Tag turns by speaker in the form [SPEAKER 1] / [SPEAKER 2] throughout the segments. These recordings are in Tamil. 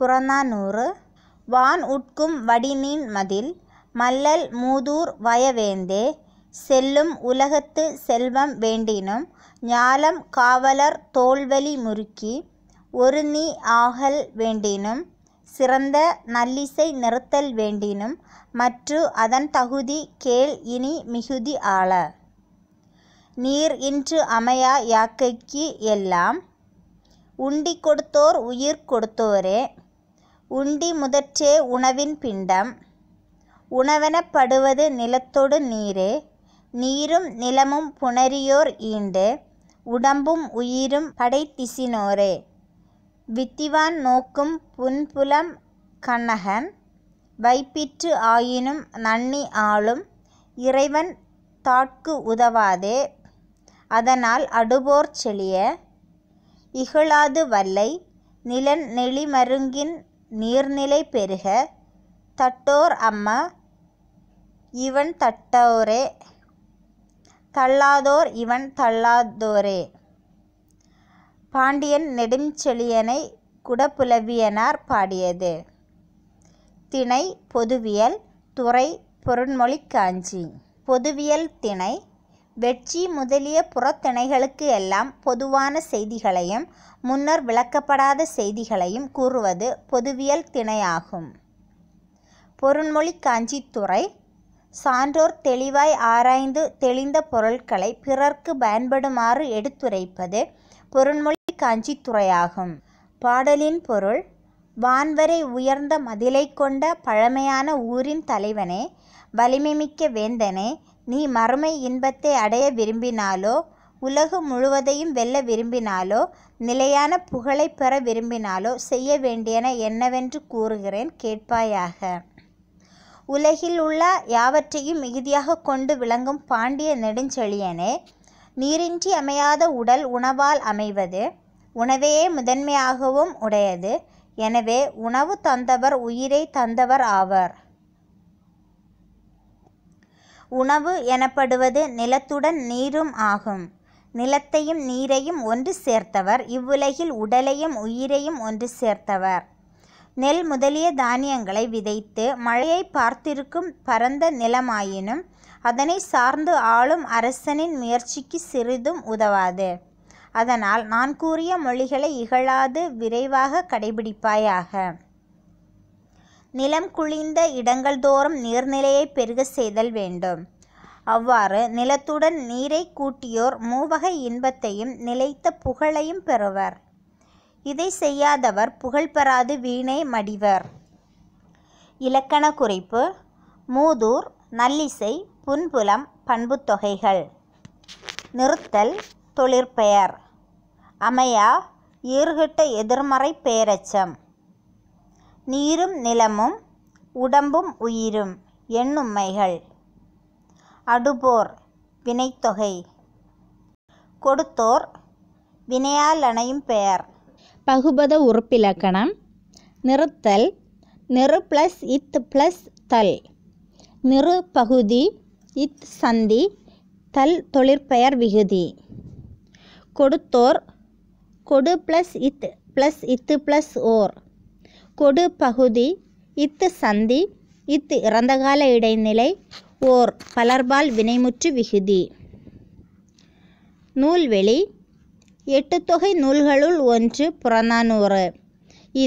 [SPEAKER 1] புறநானூறு வான் உட்கும் வடிநீன் மதில் மல்லல் மூதூர் வயவேந்தே செல்லும் உலகத்து செல்வம் வேண்டினும் ஞாலம் காவலர் தோல்வலி முறுக்கி ஒரு நீ ஆகல் வேண்டினும் சிறந்த நல்லிசை நிறுத்தல் வேண்டினும் மற்று அதன் தகுதி கேள் இனி மிகுதி ஆள நீர் இன்று அமையா யாக்கைக்கு எல்லாம் உண்டி கொடுத்தோர் உயிர் கொடுத்தோரே உண்டி முதற்றே உணவின் பிண்டம் உணவெனப்படுவது நிலத்தொடு நீரே நீரும் நிலமும் புணரியோர் ஈண்டு உடம்பும் உயிரும் படைத்திசினோரே வித்திவான் நோக்கும் புன்புலம் கண்ணகன் வைப்பிற்று ஆயினும் நன்னி ஆளும் இறைவன் தாட்கு உதவாதே அதனால் அடுபோர் செழிய இகழாது வல்லை நிலன் நெளிமருங்கின் நீர்நிலை பெருக தட்டோர் அம்மா இவன் தட்டோரே தள்ளாதோர் இவன் தள்ளாதோரே பாண்டியன் நெடுஞ்செழியனை குடப்புலவியனார் பாடியது திணை பொதுவியல் துறை பொருண்மொழி காஞ்சி பொதுவியல் திணை வெற்றி முதலிய புறத்திணைகளுக்கு எல்லாம் பொதுவான செய்திகளையும் முன்னர் விளக்கப்படாத செய்திகளையும் கூறுவது பொதுவியல் திணையாகும் பொருண்மொழி காஞ்சித்துறை சான்றோர் தெளிவாய் ஆராய்ந்து தெளிந்த பொருட்களை பிறர்க்கு பயன்படுமாறு எடுத்துரைப்பது பொருண்மொழி காஞ்சித்துறையாகும் பாடலின் பொருள் வான்வரை உயர்ந்த மதிலை கொண்ட பழமையான ஊரின் தலைவனே வலிமைமிக்க வேந்தனே நீ மறுமை இன்பத்தை அடைய விரும்பினாலோ உலகு முழுவதையும் வெல்ல விரும்பினாலோ நிலையான புகழை பெற விரும்பினாலோ செய்ய வேண்டியன என்னவென்று கூறுகிறேன் கேட்பாயாக உலகில் உள்ள யாவற்றையும் மிகுதியாக கொண்டு விளங்கும் பாண்டிய நெடுஞ்செழியனே நீரின்றி அமையாத உடல் உணவால் அமைவது உணவையே முதன்மையாகவும் உடையது எனவே உணவு தந்தவர் உயிரை தந்தவர் ஆவர் உணவு எனப்படுவது நிலத்துடன் நீரும் ஆகும் நிலத்தையும் நீரையும் ஒன்று சேர்த்தவர் இவ்வுலகில் உடலையும் உயிரையும் ஒன்று சேர்த்தவர் நெல் முதலிய தானியங்களை விதைத்து மழையை பார்த்திருக்கும் பரந்த நிலமாயினும் அதனை சார்ந்து ஆளும் அரசனின் முயற்சிக்கு சிறிதும் உதவாது அதனால் நான் கூறிய மொழிகளை இகழாது விரைவாக கடைபிடிப்பாயாக நிலம் குளிந்த இடங்கள் தோறும் நீர்நிலையை பெருக செய்தல் வேண்டும் அவ்வாறு நிலத்துடன் நீரை கூட்டியோர் மூவகை இன்பத்தையும் நிலைத்த புகழையும் பெறுவர் இதை செய்யாதவர் புகழ் பெறாது வீணை மடிவர் இலக்கண குறிப்பு மூதூர் நல்லிசை புன்புலம் பண்புத்தொகைகள் நிறுத்தல் தொழிற்பெயர் அமையா ஈர்கிட்ட எதிர்மறை பேரச்சம் நீரும் நிலமும் உடம்பும் உயிரும் எண்ணும்மைகள் அடுபோர் வினைத்தொகை கொடுத்தோர் வினையால் அணையும் பெயர் பகுபத உறுப்பிலக்கணம் நிறுத்தல் நிறு ப்ளஸ் இத் ப்ளஸ் தல் நிறு பகுதி இத் சந்தி தல் தொழிற்பெயர் விகுதி கொடுத்தோர் கொடு ப்ளஸ் இத் ப்ளஸ் இத்து ப்ளஸ் ஓர் கொடு பகுதி இத்து சந்தி இத்து இறந்தகால இடைநிலை ஓர் பலர்பால் வினைமுற்று விகுதி நூல்வெளி எட்டு தொகை நூல்களுள் ஒன்று புறநானூறு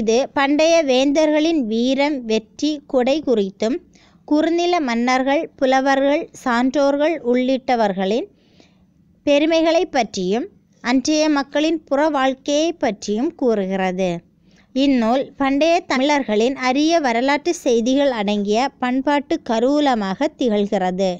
[SPEAKER 1] இது பண்டைய வேந்தர்களின் வீரம் வெற்றி கொடை குறித்தும் குறுநில மன்னர்கள் புலவர்கள் சான்றோர்கள் உள்ளிட்டவர்களின் பெருமைகளை பற்றியும் அன்றைய மக்களின் புற வாழ்க்கையை பற்றியும் கூறுகிறது இந்நூல் பண்டைய தமிழர்களின் அரிய வரலாற்று செய்திகள் அடங்கிய பண்பாட்டு கருவூலமாக திகழ்கிறது